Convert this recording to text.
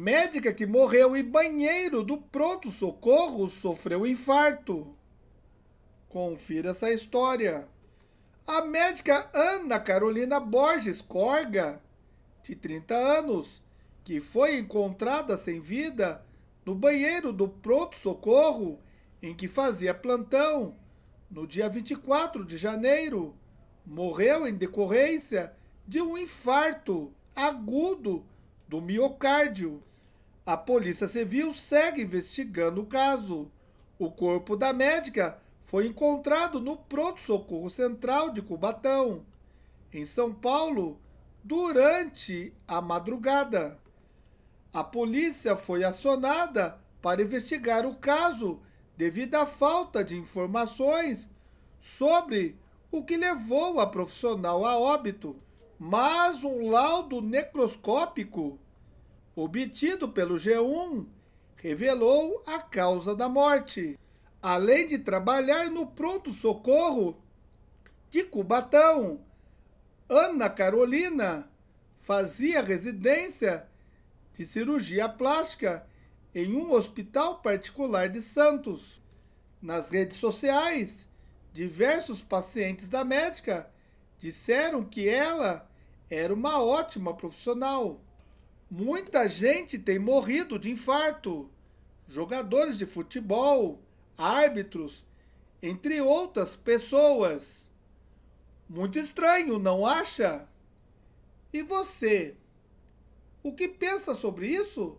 Médica que morreu em banheiro do pronto-socorro sofreu infarto. Confira essa história. A médica Ana Carolina Borges Corga, de 30 anos, que foi encontrada sem vida no banheiro do pronto-socorro em que fazia plantão no dia 24 de janeiro, morreu em decorrência de um infarto agudo do miocárdio. A Polícia Civil segue investigando o caso. O corpo da médica foi encontrado no pronto-socorro central de Cubatão, em São Paulo, durante a madrugada. A polícia foi acionada para investigar o caso devido à falta de informações sobre o que levou a profissional a óbito. Mas um laudo necroscópico obtido pelo G1 revelou a causa da morte, além de trabalhar no pronto-socorro de Cubatão. Ana Carolina fazia residência de cirurgia plástica em um hospital particular de Santos. Nas redes sociais, diversos pacientes da médica disseram que ela era uma ótima profissional. Muita gente tem morrido de infarto, jogadores de futebol, árbitros, entre outras pessoas. Muito estranho, não acha? E você? O que pensa sobre isso?